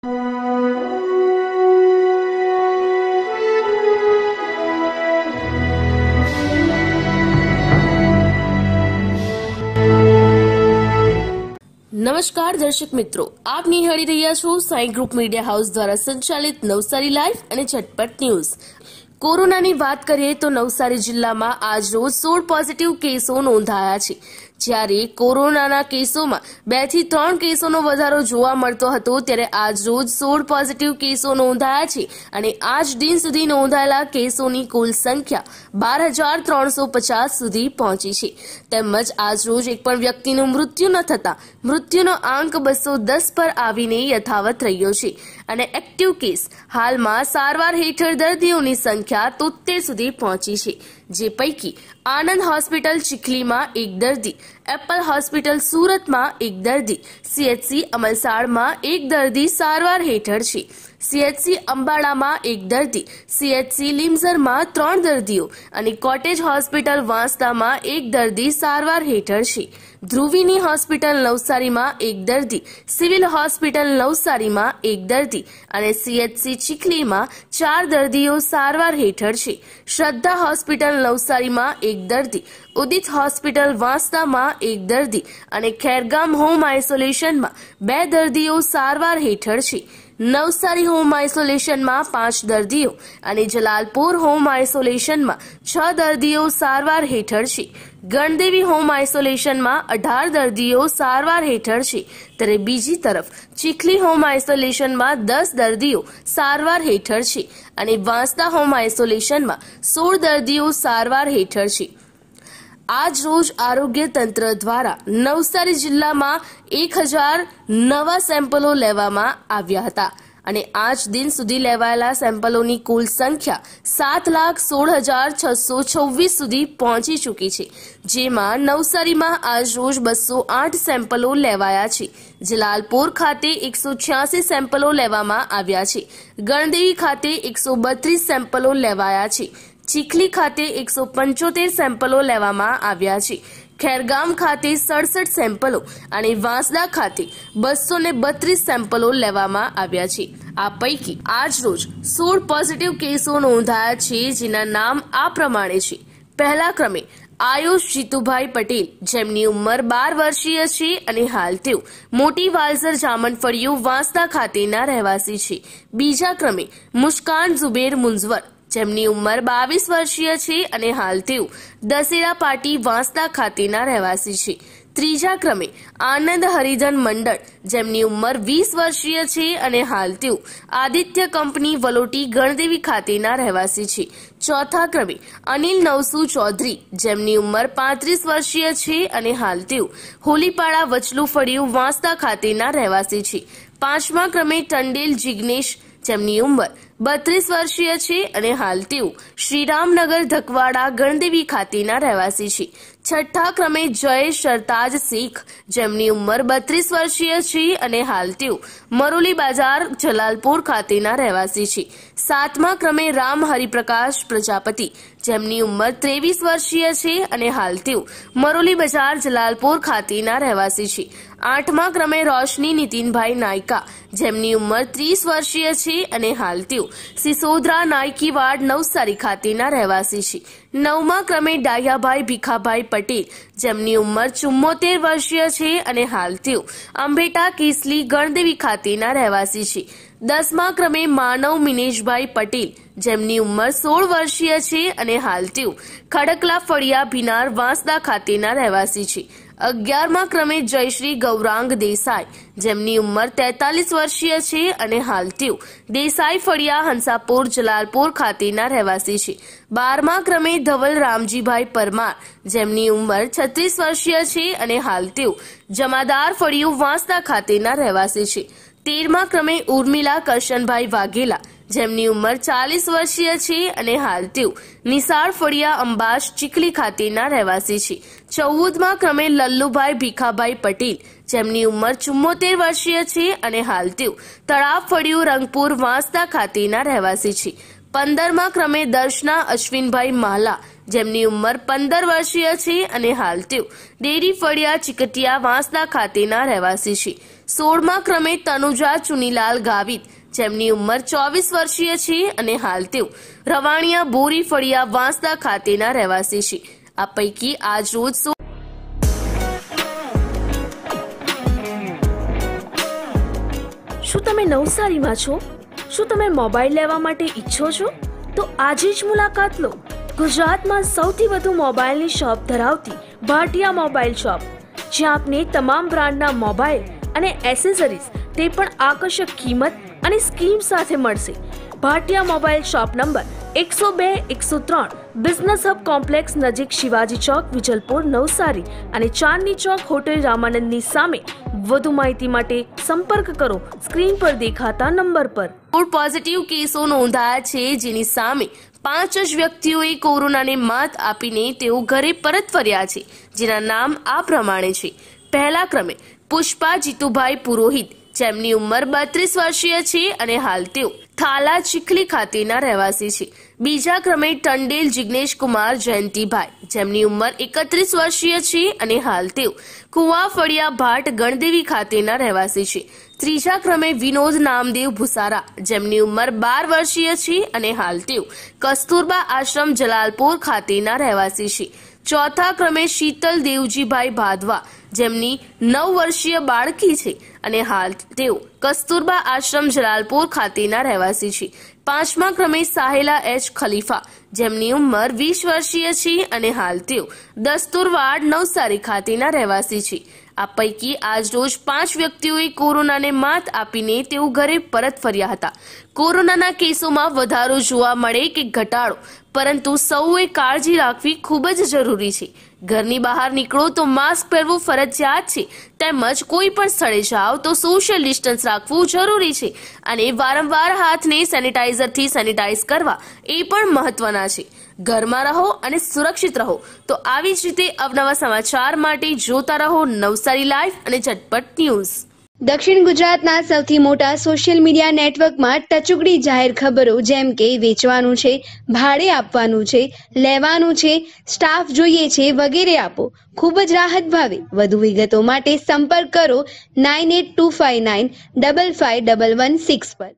નમસ્કાર દર્શક મિત્રો આપ નિહાળી રહ્યા છો સાઈ ગ્રુપ મીડિયા હાઉસ દ્વારા સંચાલિત નવસારી લાઈવ અને ઝટપટ ન્યૂઝ કોરોનાની વાત કરીએ તો નવસારી જિલ્લામાં આજ રોજ સોળ પોઝિટિવ કેસો નોંધાયા છે જ્યારે કોરોનાના કેસોમાં બે થી ત્રણ કેસોનો વધારો જોવા મળતો હતો ત્યારે આજ રોજ સોળ પોઝિટિવ કેસો નોંધાયા છે અને આજ દિન સુધી નોંધાયેલા કેસોની કુલ સંખ્યા બાર હજાર ત્રણસો પચાસ સુધી પહોંચી છે તેમજ આજ રોજ એક પણ વ્યક્તિનું મૃત્યુ ન થતા મૃત્યુનો આંક બસો દસ પર આવીને યથાવત રહ્યો છે અને એક્ટિવ કેસ હાલમાં સારવાર હેઠળ દર્દીઓની સંખ્યા તોતેર સુધી પહોંચી છે જે પૈકી આણંદ હોસ્પિટલ ચીખલીમાં એક દર્દી એપલ હોસ્પિટલ સુરતમાં એક દર્દી સીએચસી અમલસાડમાં એક દર્દી સારવાર હેઠળ છે સીએચસી અંબાડામાં એક દર્દી સીએચસી લીમઝરમાં ત્રણ દર્દીઓ અને કોટેજ હોસ્પિટલ વાંસદામાં એક દર્દી સારવાર હેઠળ છે ધ્રુવીની હોસ્પિટલ નવસારીમાં એક દર્દી સિવિલ હોસ્પિટલ નવસારીમાં એક દર્દી અને સીએચસી ચીખલીમાં ચાર દર્દીઓ સારવાર હેઠળ છે શ્રદ્ધા હોસ્પિટલ નવસારીમાં એક દર્દી ઉદિત હોસ્પિટલ વાંસદામાં એક દર્દી અને ખેરગામ હોમ આઇસોલેશનમાં બે દર્દીઓ સારવાર હેઠળ છે નવસારી હોમ આઇસોલેશનમાં પાંચ દર્દીઓ અને જલાલપુર હોમ આઇસોલેશનમાં છ દર્દીઓ સારવાર હેઠળ છે ગણદેવી હોમ આઇસોલેશનમાં અઢાર દર્દીઓ સારવાર હેઠળ છે ત્યારે બીજી તરફ ચીખલી હોમ આઇસોલેશનમાં દસ દર્દીઓ સારવાર હેઠળ છે અને વાંસદા હોમ આઇસોલેશનમાં સોળ દર્દીઓ સારવાર હેઠળ છે આજ રોજ આરોગ્ય તંત્ર દ્વારા નવસારી જિલ્લામાં એક હજાર નવા સેમ્પલો લેવામાં આવ્યા હતા અને આજ દિન સુધી લેવાયેલા સેમ્પલોની કુલ સંખ્યા સાત લાખ સોળ હજાર છસો છવ્વીસ સુધી પહોંચી ચૂકી છે જેમાં નવસારીમાં આજ રોજ બસો આઠ સેમ્પલો લેવાયા છે જલાલપોર ખાતે એકસો છ્યાસી સેમ્પલો લેવામાં આવ્યા છે ગણદેવી ખાતે એકસો બત્રીસ સેમ્પલો લેવાયા છે ચીખલી ખાતે એકસો પંચોતેર સેમ્પલો લેવામાં આવ્યા છે ખેરગામ ખાતે સડસઠ સેમ્પલો અને વાંસદા ખાતે બસો ને બત્રીસ સેમ્પલો લેવામાં આવ્યા છે આ પૈકી આજ રોજ સોળ પોઝિટિવ કેસો નોંધાયા છે જેના નામ આ પ્રમાણે છે પહેલા ક્રમે આયુષ જીતુભાઈ પટેલ જેમની ઉંમર બાર વર્ષીય છે અને હાલ તેઓ મોટી વાલસર જામનફળીઓ વાંસદા ખાતેના રહેવાસી છે બીજા ક્રમે મુસ્કાન ઝુબેર મુંઝવર જેમની ઉંમર બાવીસ વર્ષીય છે અને હાલ તેઓ દશેરા પાટી વાંસદા ખાતેના રહેવાસી છે ત્રીજા ક્રમે આનંદ હરિજન મંડળ જેમની ઉંમર વીસ વર્ષીય છે અને હાલ તેઓ આદિત્ય કંપની વલોટી ગણદેવી ખાતેના રહેવાસી છે ચોથા ક્રમે અનિલ નવસુ ચૌધરી જેમની ઉંમર પાંત્રીસ વર્ષીય છે અને હાલ તેઓ હોલીપાડા વચલું ફળિયું વાંસદા ખાતેના રહેવાસી છે પાંચમા ક્રમે ટંડેલ જિગ્નેશ જેમની ઉંમર બત્રીસ વર્ષીય છે અને હાલ તેઓ શ્રીરામનગર ધકવાડા ગણદેવી ખાતેના રહેવાસી છે છઠ્ઠા ક્રમે જય સરતાજ શીખ જેમની ઉંમર બત્રીસ વર્ષીય છે અને હાલ તેઓ મરોલી બાજાર જલાલપુર ખાતેના રહેવાસી છે સાતમા ક્રમે રામ હરિપ્રકાશ પ્રજાપતિ જેમની ઉંમર ત્રેવીસ વર્ષીય છે અને હાલ તેઓ મરોલી બજાર જલાલપુર ખાતેના રહેવાસી છે આઠમા ક્રમે રોશની નીતિનભાઈ નાયકા જેમની ઉંમર ત્રીસ વર્ષીય છે અને હાલ તેઓ સિસોદરા નાયકી વાડ નવસારી ખાતેના રહેવાસી છે નવમા ક્રમે ડાહ્યાભાઈ ભીખાભાઈ પટેલ જેમની ઉંમર ચુમ્મોતેર વર્ષીય છે અને હાલ તેઓ અંભેટા કેસલી ગણદેવી ખાતેના રહેવાસી છે દસમા ક્રમે માનવ મિનેશભાઈ પટેલ જેમની ઉંમર સોળ વર્ષીય છે અને હાલ તેઓ ખડકલા ફળિયા ભીનાર વાંસદા ખાતેના રહેવાસી છે અગિયારમાં ક્રમે જયશ્રી ગૌરાંગ દેસાઈ જેમની ઉંમર તેતાલીસ વર્ષીય છે અને હાલ ટ્યુ દેસાઈ ફળિયા હંસાપુર જલાલપુર ખાતેના રહેવાસી છે બારમા ક્રમે ધવલ રામજીભાઈ પરમાર જેમની ઉંમર છત્રીસ વર્ષીય છે અને હાલ ટ્યુ જમાદાર ફળિયું વાંસદા ખાતેના રહેવાસી છે તેરમા ક્રમે ઉર્મિલા કરશનભાઈ વાઘેલા જેમની ઉંમર ચાલીસ વર્ષીય છે અને હાલ તેઓ નિસાર ફળિયા અંબાશ ચીખલી ખાતેના રહેવાસી છે ચૌદમાં ક્રમે લલ્લુભાઈ ભીખાભાઈ પટેલ જેમની ઉંમર ચુમ્મોતેર વર્ષીય છે અને હાલ તેઓ તળાવ ફળિયું રંગપુર વાંસદા ખાતેના રહેવાસી છે પંદરમાં ક્રમે દર્શના અશ્વિનભાઈ માલા જેમની ઉંમર પંદર વર્ષીય છે અને હાલ તેઓ ડેરી ફળિયા ચીકટીયા વાંસદા ખાતેના રહેવાસી છે સોળમાં ક્રમે તનુજા ચુનીલાલ ગાવિત જેમની ઉંમર ચોવીસ વર્ષીય છે અને હાલ તેઓ રવાણિયા બોરી ફળિયા વાંસદા ખાતેના રહેવાસી છે આ પૈકી આજ રોજ શું તમે નવસારીમાં છો શું તમે મોબાઈલ લેવા માટે ઈચ્છો છો તો આજે જ મુલાકાત લો ગુજરાતમાં સૌથી વધુ મોબાઈલની શોપ ધરાવતી ભાટિયા મોબાઈલ શોપ જ્યાં આપને તમામ બ્રાન્ડના મોબાઈલ અને એસેસરીઝ તે પણ આકર્ષક કિંમત અને સ્કીમ સાથે મળશે ભાટિયા મોબાઈલ શોપ નંબર એકસો બે એકસો ત્રણ બિઝનેસ હબ કોમ્પ્લેક્સ નજીક શિવાજી ચોક વિજલપુર નવસારી અને ચાંદની ચોક હોટેલ રામાનંદની સામે વધુ માહિતી માટે સંપર્ક કરો સ્ક્રીન પર દેખાતા નંબર પર ફૂડ પોઝિટિવ કેસો નોંધાયા છે જેની સામે પાંચ જ વ્યક્તિઓએ કોરોનાને માત આપીને તેઓ ઘરે પરત ફર્યા છે જેના નામ આ પ્રમાણે છે પહેલા ક્રમે પુષ્પા જીતુભાઈ પુરોહિત જેમની ઉંમર બત્રીસ વર્ષીય છે અને હાલ તેઓ થાલા ચીખલી ખાતેના રહેવાસી છે બીજા ક્રમે ટંડેલ જિગ્નેશ કુમાર જયંતિભાઈ જેમની ઉંમર એકત્રીસ વર્ષીય છે અને હાલ તેઓ ફળિયા ભાટ ગણદેવી ખાતેના રહેવાસી છે ત્રીજા ક્રમે વિનોદ નામદેવ ભુસારા જેમની ઉંમર બાર વર્ષીય છે અને હાલ તેઓ કસ્તુરબા આશ્રમ જલાલપુર ખાતેના રહેવાસી છે ચોથા ક્રમે શીતલ દેવજીભાઈ ભાદવા જેમની નવ વર્ષીય બાળકી છે અને હાલ તેઓ કસ્તુરબા આશ્રમ જલાલપુર ખાતેના રહેવાસી છે પાંચમા ક્રમે સાહેલા એચ ખલીફા જેમની ઉંમર વીસ વર્ષીય છે અને હાલ તેઓ દસ્તુરવાડ નવસારી ખાતેના રહેવાસી છે આ પૈકી આજ રોજ પાંચ વ્યક્તિઓએ કોરોનાને માત આપીને તેઓ ઘરે પરત ફર્યા હતા કોરોનાના કેસોમાં વધારો જોવા મળે કે ઘટાડો પરંતુ સૌએ કાળજી રાખવી ખૂબ જ જરૂરી છે ઘરની બહાર નીકળો તો માસ્ક પહેરવું ફરજિયાત છે તેમજ કોઈ પણ સ્થળે જાઓ તો સોશિયલ ડિસ્ટન્સ રાખવું જરૂરી છે અને વારંવાર હાથને સેનિટાઈઝરથી સેનિટાઈઝ કરવા એ પણ મહત્વના છે ઘરમાં રહો અને સુરક્ષિત રહો તો આવી જ રીતે અવનવા સમાચાર માટે જોતા રહો નવસારી લાઈવ અને ઝટપટ ન્યૂઝ દક્ષિણ ગુજરાતના સૌથી મોટા સોશિયલ મીડિયા નેટવર્કમાં ટચુકડી જાહેર ખબરો જેમ કે વેચવાનું છે ભાડે આપવાનું છે લેવાનું છે સ્ટાફ જોઈએ છે વગેરે આપો ખૂબ જ રાહત ભાવે વધુ વિગતો માટે સંપર્ક કરો nine eight two five nine double five double one six પર